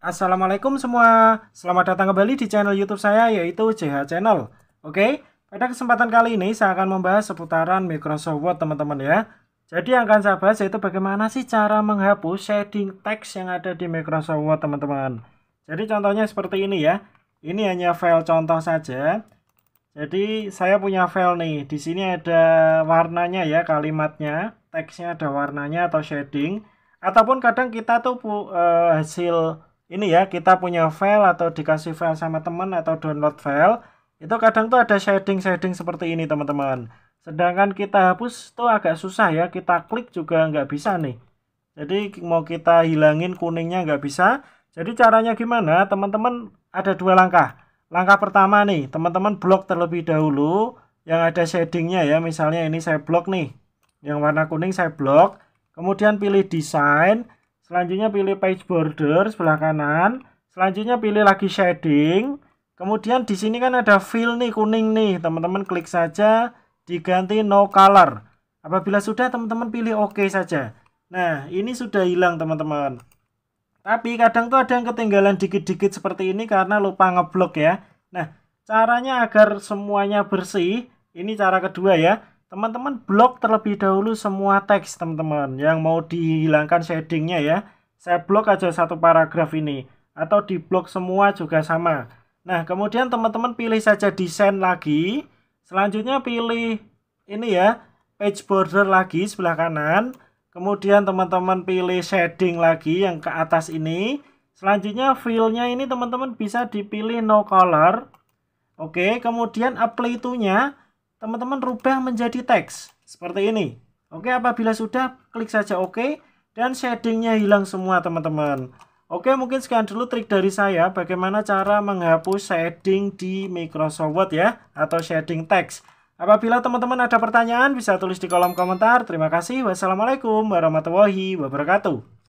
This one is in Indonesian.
Assalamualaikum semua, selamat datang kembali di channel YouTube saya yaitu JH Channel. Oke, pada kesempatan kali ini saya akan membahas seputaran Microsoft Word teman-teman ya. Jadi yang akan saya bahas yaitu bagaimana sih cara menghapus shading teks yang ada di Microsoft Word teman-teman. Jadi contohnya seperti ini ya. Ini hanya file contoh saja. Jadi saya punya file nih. Di sini ada warnanya ya kalimatnya, teksnya ada warnanya atau shading. Ataupun kadang kita tuh uh, hasil ini ya kita punya file atau dikasih file sama teman atau download file itu kadang tuh ada shading-shading seperti ini teman-teman sedangkan kita hapus tuh agak susah ya kita klik juga nggak bisa nih jadi mau kita hilangin kuningnya nggak bisa jadi caranya gimana teman-teman ada dua langkah langkah pertama nih teman-teman blok terlebih dahulu yang ada shadingnya ya misalnya ini saya blok nih yang warna kuning saya blok kemudian pilih desain Selanjutnya pilih page border sebelah kanan. Selanjutnya pilih lagi shading. Kemudian di sini kan ada fill nih kuning nih. Teman-teman klik saja diganti no color. Apabila sudah teman-teman pilih OK saja. Nah, ini sudah hilang teman-teman. Tapi kadang tuh ada yang ketinggalan dikit-dikit seperti ini karena lupa ngeblok ya. Nah, caranya agar semuanya bersih, ini cara kedua ya. Teman-teman blok terlebih dahulu semua teks teman-teman yang mau dihilangkan shadingnya ya. Saya blok aja satu paragraf ini atau di blok semua juga sama. Nah, kemudian teman-teman pilih saja desain lagi. Selanjutnya pilih ini ya, page border lagi sebelah kanan. Kemudian teman-teman pilih shading lagi yang ke atas ini. Selanjutnya fillnya ini teman-teman bisa dipilih no color. Oke, kemudian apply to-nya teman-teman rubah menjadi teks seperti ini. Oke, apabila sudah klik saja oke dan shadingnya hilang semua teman-teman. Oke, mungkin sekian dulu trik dari saya bagaimana cara menghapus shading di Microsoft Word ya atau shading teks. Apabila teman-teman ada pertanyaan bisa tulis di kolom komentar. Terima kasih. Wassalamualaikum warahmatullahi wabarakatuh.